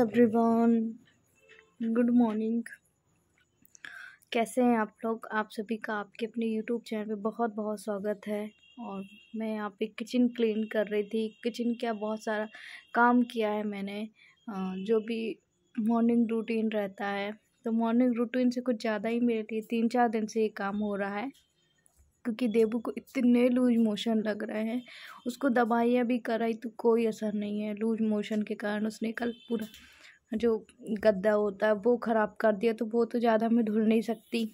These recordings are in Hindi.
एवरीवन गुड मॉर्निंग कैसे हैं आप लोग आप सभी का आपके अपने यूट्यूब चैनल पे बहुत बहुत स्वागत है और मैं यहाँ पे किचन क्लीन कर रही थी किचन क्या बहुत सारा काम किया है मैंने जो भी मॉर्निंग रूटीन रहता है तो मॉर्निंग रूटीन से कुछ ज़्यादा ही मेरे लिए तीन चार दिन से ये काम हो रहा है क्योंकि देबू को इतने लूज मोशन लग रहे हैं उसको दवाइयाँ भी कराई तो कोई असर नहीं है लूज मोशन के कारण उसने कल पूरा जो गद्दा होता है वो ख़राब कर दिया तो वो तो ज़्यादा मैं धुल नहीं सकती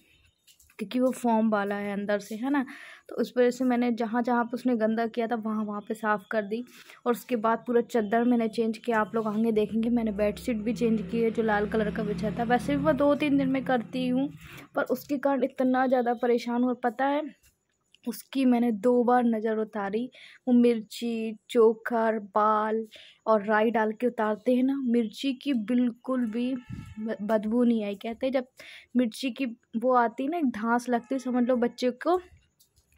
क्योंकि वो फॉर्म वाला है अंदर से है ना तो उस वजह से मैंने जहाँ जहाँ पर उसने गंदा किया था वहाँ वहाँ पे साफ़ कर दी और उसके बाद पूरा चद्दर मैंने चेंज किया आप लोग आगे देखेंगे मैंने बेडशीट भी चेंज की है जो लाल कलर का बिछा था वैसे भी वह दो तीन दिन में करती हूँ पर उसके कारण इतना ज़्यादा परेशान और पता है उसकी मैंने दो बार नज़र उतारी वो मिर्ची चोकर बाल और राई डाल के उतारते हैं ना मिर्ची की बिल्कुल भी बदबू नहीं आई कहते जब मिर्ची की वो आती ना एक धांस लगती समझ लो बच्चे को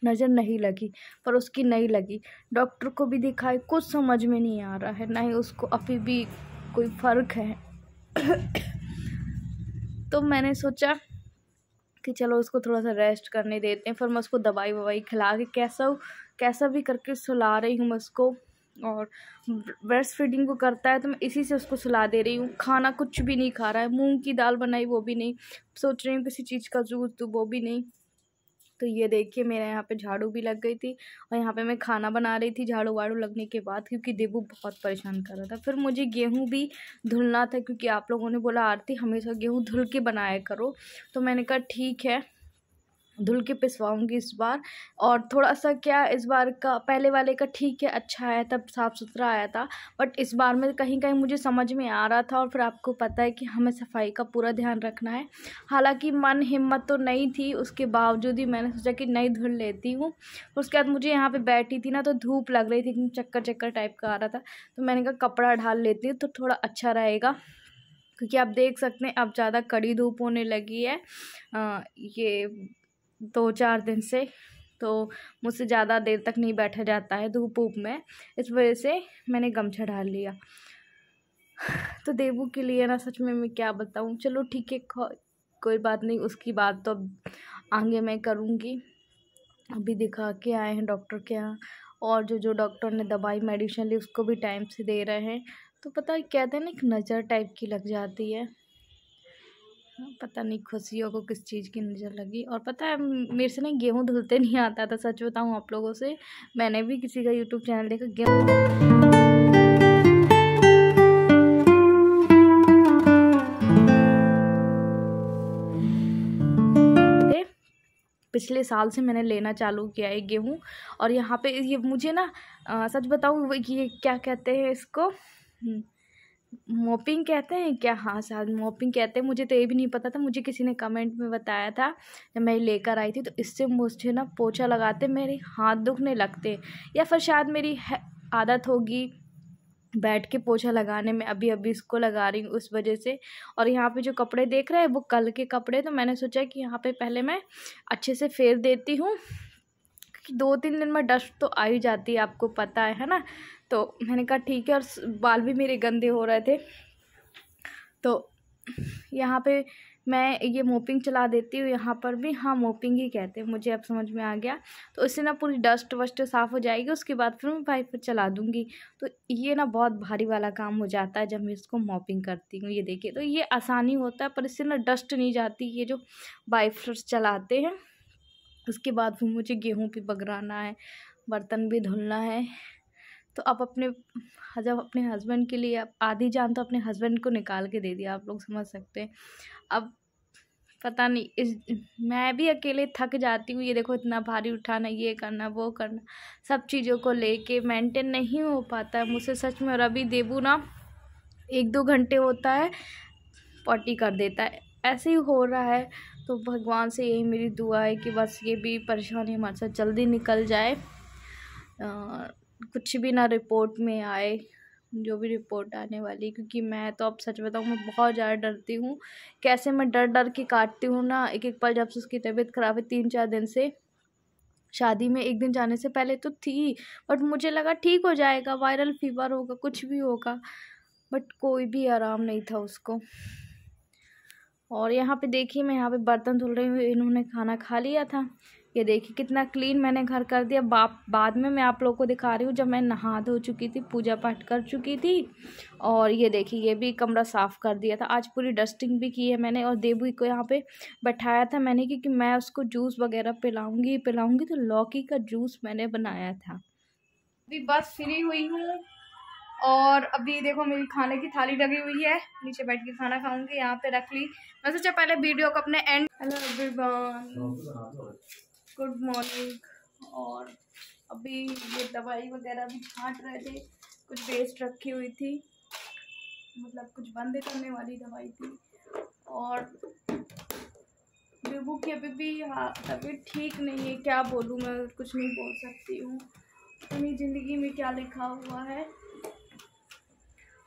नज़र नहीं लगी पर उसकी नहीं लगी डॉक्टर को भी दिखाई कुछ समझ में नहीं आ रहा है ना ही उसको अभी भी कोई फ़र्क है तो मैंने सोचा कि चलो उसको थोड़ा सा रेस्ट करने देते हैं फिर मैं उसको दवाई ववाई खिला के कैसा कैसा भी करके सुला रही हूँ मैं उसको और ब्रेस्ट फीडिंग वो करता है तो मैं इसी से उसको सुला दे रही हूँ खाना कुछ भी नहीं खा रहा है मूंग की दाल बनाई वो भी नहीं सोच रही हूँ किसी चीज़ का जूस तो वो भी नहीं तो ये देखिए मेरे यहाँ पे झाड़ू भी लग गई थी और यहाँ पे मैं खाना बना रही थी झाड़ू वाड़ू लगने के बाद क्योंकि देबू बहुत परेशान कर रहा था फिर मुझे गेहूँ भी धुलना था क्योंकि आप लोगों ने बोला आरती हमेशा गेहूँ धुल के बनाया करो तो मैंने कहा ठीक है धुल के पिसवाऊँगी इस बार और थोड़ा सा क्या इस बार का पहले वाले का ठीक है अच्छा आया था साफ़ सुथरा आया था बट इस बार में कहीं कहीं मुझे समझ में आ रहा था और फिर आपको पता है कि हमें सफाई का पूरा ध्यान रखना है हालांकि मन हिम्मत तो नहीं थी उसके बावजूद ही मैंने सोचा कि नहीं धुल लेती हूँ उसके बाद मुझे यहाँ पर बैठी थी ना तो धूप लग रही थी चक्कर चक्कर टाइप का आ रहा था तो मैंने कहा कपड़ा ढाल लेती हूँ तो थोड़ा अच्छा रहेगा क्योंकि आप देख सकते हैं अब ज़्यादा कड़ी धूप होने लगी है आ, ये दो चार दिन से तो मुझसे ज़्यादा देर तक नहीं बैठा जाता है धूप ऊप में इस वजह से मैंने गमछा डाल लिया तो देवू के लिए ना सच में मैं क्या बताऊँ चलो ठीक है कोई बात नहीं उसकी बात तो अब आगे मैं करूँगी अभी दिखा के आए हैं डॉक्टर के यहाँ और जो जो डॉक्टर ने दवाई मेडिसिन ली उसको भी टाइम से दे रहे हैं तो पता कहते हैं ना एक नज़र टाइप की लग जाती है पता नहीं खुशियों को किस चीज़ की नज़र लगी और पता है मेरे से ना गेहूँ धुलते नहीं आता था सच बताऊँ आप लोगों से मैंने भी किसी का यूट्यूब चैनल देखा गेहूँ पिछले साल से मैंने लेना चालू किया है गेहूँ और यहाँ पे ये मुझे ना आ, सच बताऊँ ये क्या कहते हैं इसको हम्म, मोपिंग कहते हैं क्या हाँ शायद मोपिंग कहते हैं मुझे तो ये भी नहीं पता था मुझे किसी ने कमेंट में बताया था जब मैं लेकर आई थी तो इससे मुझे ना पोछा लगाते मेरे हाथ दुखने लगते या फिर शायद मेरी आदत होगी बैठ के पोछा लगाने में अभी अभी इसको लगा रही हूँ उस वजह से और यहाँ पे जो कपड़े देख रहे हैं वो कल के कपड़े तो मैंने सोचा कि यहाँ पे पहले मैं अच्छे से फेर देती हूँ दो तीन दिन में डस्ट तो आ ही जाती है आपको पता है है ना तो मैंने कहा ठीक है और बाल भी मेरे गंदे हो रहे थे तो यहाँ पे मैं ये मोपिंग चला देती हूँ यहाँ पर भी हाँ मोपिंग ही कहते हैं मुझे अब समझ में आ गया तो इससे ना पूरी डस्ट वस्ट साफ़ हो जाएगी उसके बाद फिर मैं पाइप पर चला दूँगी तो ये ना बहुत भारी वाला काम हो जाता है जब मैं इसको मोपिंग करती हूँ ये देखिए तो ये आसानी होता है पर इससे ना डस्ट नहीं जाती ये जो बाइफर्स चलाते हैं उसके बाद फिर मुझे गेहूँ भी बगराना है बर्तन भी धुलना है तो आप अपने जब अपने हस्बैंड के लिए आप आधी जान तो अपने हस्बैंड को निकाल के दे दिया आप लोग समझ सकते हैं अब पता नहीं इस मैं भी अकेले थक जाती हूँ ये देखो इतना भारी उठाना ये करना वो करना सब चीज़ों को लेके मेंटेन नहीं हो पाता है मुझसे सच में और अभी देबू ना एक दो घंटे होता है पॉटी कर देता है ऐसे ही हो रहा है तो भगवान से यही मेरी दुआ है कि बस ये भी परेशानी हमारे साथ जल्दी निकल जाए आ, कुछ भी ना रिपोर्ट में आए जो भी रिपोर्ट आने वाली क्योंकि मैं तो अब सच बताऊँ मैं बहुत ज़्यादा डरती हूँ कैसे मैं डर डर के काटती हूँ ना एक एक पल जब से उसकी तबीयत ख़राब है तीन चार दिन से शादी में एक दिन जाने से पहले तो थी बट मुझे लगा ठीक हो जाएगा वायरल फीवर होगा कुछ भी होगा बट कोई भी आराम नहीं था उसको और यहाँ पे देखिए मैं यहाँ पे बर्तन धुल रही हूँ इन्होंने खाना खा लिया था ये देखिए कितना क्लीन मैंने घर कर दिया बाप बाद में मैं आप लोग को दिखा रही हूँ जब मैं नहा धो चुकी थी पूजा पाठ कर चुकी थी और ये देखिए ये भी कमरा साफ़ कर दिया था आज पूरी डस्टिंग भी की है मैंने और देवी को यहाँ पे बैठाया था मैंने क्योंकि मैं उसको जूस वगैरह पिलाऊँगी पिलाऊँगी तो लौकी का जूस मैंने बनाया था अभी बस फ्री हुई हूँ और अभी देखो मेरी खाने की थाली लगी हुई है नीचे बैठ के खाना खाऊंगी यहाँ पे रख ली मैं सोचा पहले वीडियो को अपने end hello everyone good morning और अभी ये दवाई वगैरह भी छाँट रहे थे कुछ पेस्ट रखी हुई थी मतलब कुछ बंद करने वाली दवाई थी और बेबू की अभी भी हाँ तबीयत ठीक नहीं है क्या बोलूँ मैं कुछ नहीं बोल सकती हूँ अपनी ज़िंदगी में क्या लिखा हुआ है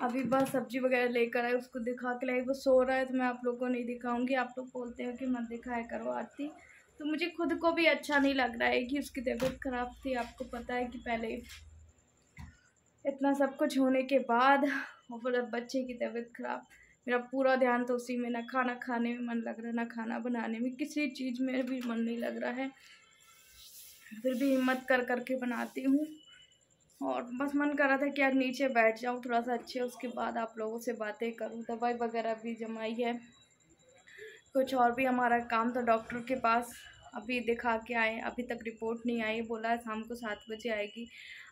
अभी बस सब्जी वगैरह लेकर आए उसको दिखा के लाई वो सो रहा है तो मैं आप लोग को नहीं दिखाऊंगी आप लोग बोलते हैं कि मत दिखाया करो आरती तो मुझे खुद को भी अच्छा नहीं लग रहा है कि उसकी तबीयत ख़राब थी आपको पता है कि पहले इतना सब कुछ होने के बाद और बच्चे की तबीयत ख़राब मेरा पूरा ध्यान तो उसी में ना खाना खाने में मन लग रहा है ना खाना बनाने में किसी चीज़ में भी मन नहीं लग रहा है फिर भी हिम्मत कर करके बनाती हूँ और बस मन कर रहा था कि यार नीचे बैठ जाऊँ थोड़ा सा अच्छे उसके बाद आप लोगों से बातें करूँ दवाई वगैरह भी जमाई है कुछ और भी हमारा काम था डॉक्टर के पास अभी दिखा के आए अभी तक रिपोर्ट नहीं आई बोला शाम को सात बजे आएगी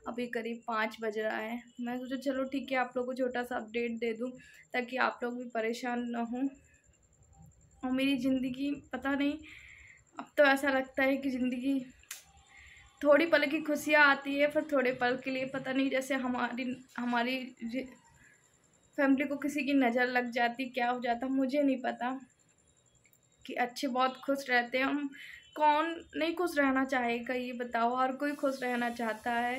अभी करीब पाँच बज रहा है मैं सोचा चलो ठीक है आप लोग को छोटा सा अपडेट दे दूँ ताकि आप लोग भी परेशान ना हों और मेरी ज़िंदगी पता नहीं अब तो ऐसा लगता है कि ज़िंदगी थोड़ी पल की खुशियाँ आती है फिर थोड़े पल के लिए पता नहीं जैसे हमारी हमारी फैमिली को किसी की नज़र लग जाती क्या हो जाता मुझे नहीं पता कि अच्छे बहुत खुश रहते हैं हम कौन नहीं खुश रहना चाहेगा ये बताओ हर कोई खुश रहना चाहता है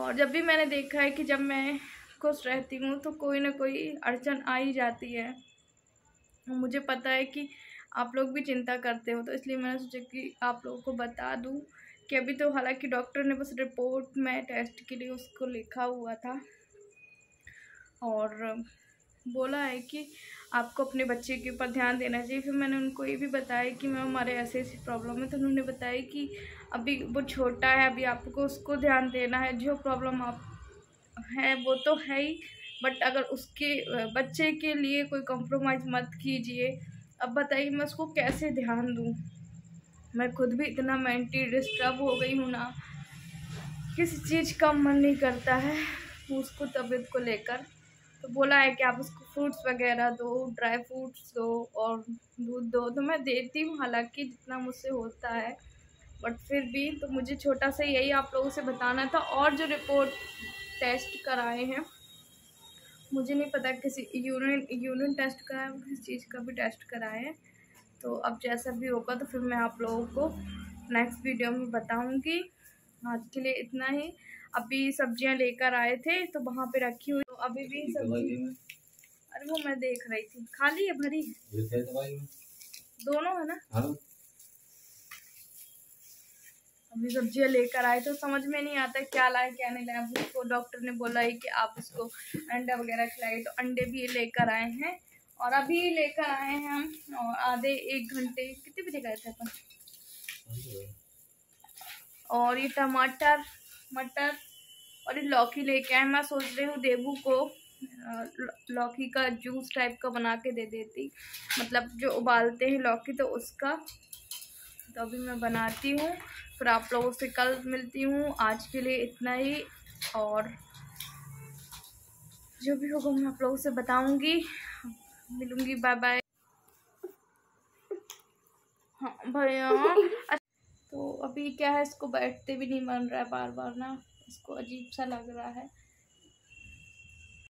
और जब भी मैंने देखा है कि जब मैं खुश रहती हूँ तो कोई ना कोई अड़चन आ ही जाती है मुझे पता है कि आप लोग भी चिंता करते हो तो इसलिए मैंने सोचा कि आप लोगों को बता दूँ कि अभी तो हालांकि डॉक्टर ने बस रिपोर्ट में टेस्ट के लिए उसको लिखा हुआ था और बोला है कि आपको अपने बच्चे के ऊपर ध्यान देना चाहिए फिर मैंने उनको ये भी बताया कि मैम हमारे ऐसे ऐसी प्रॉब्लम है तो उन्होंने बताया कि अभी वो छोटा है अभी आपको उसको ध्यान देना है जो प्रॉब्लम आप है वो तो है ही बट अगर उसके बच्चे के लिए कोई कंप्रोमाइज़ मत कीजिए अब बताइए मैं उसको कैसे ध्यान दूँ मैं खुद भी इतना मेंटली डिस्टर्ब हो गई हूँ ना किसी चीज़ का मन नहीं करता है उसको तबीयत को लेकर तो बोला है कि आप उसको फ्रूट्स वगैरह दो ड्राई फ्रूट्स दो और दूध दो तो मैं देती हूँ हालांकि जितना मुझसे होता है बट फिर भी तो मुझे छोटा सा यही आप लोगों से बताना था और जो रिपोर्ट टेस्ट कराए हैं मुझे नहीं पता किसी यूरिन यूरिन टेस्ट कराए किसी चीज़ का भी टेस्ट कराए हैं तो अब जैसा भी होगा तो फिर मैं आप लोगों को नेक्स्ट वीडियो में बताऊँगी आज के लिए इतना ही अभी सब्जियां लेकर आए थे तो वहाँ पे रखी हुई तो अभी भी सब्जी अरे वो मैं देख रही थी खाली है भरी है दोनों है ना हाँ। अभी सब्जियां लेकर आए तो समझ में नहीं आता क्या लाए क्या नहीं लाए अब उसको डॉक्टर ने बोला है कि आप उसको अंडा वगैरह खिलाए तो अंडे भी लेकर आए हैं और अभी लेकर आए हैं हम और आधे एक घंटे कितने बजे गए थे अपन हाँ और ये टमाटर मटर और ये लौकी लेके आए मैं सोच रही हूँ देबू को लौकी का जूस टाइप का बना के दे देती मतलब जो उबालते हैं लौकी तो उसका तो अभी मैं बनाती हूँ फिर आप लोगों से कल मिलती हूँ आज के लिए इतना ही और जो भी होगा मैं आप लोगों से बताऊँगी मिलूँगी बाय बाय हाँ भैया तो अभी क्या है इसको बैठते भी नहीं मन रहा है बार बार ना इसको अजीब सा लग रहा है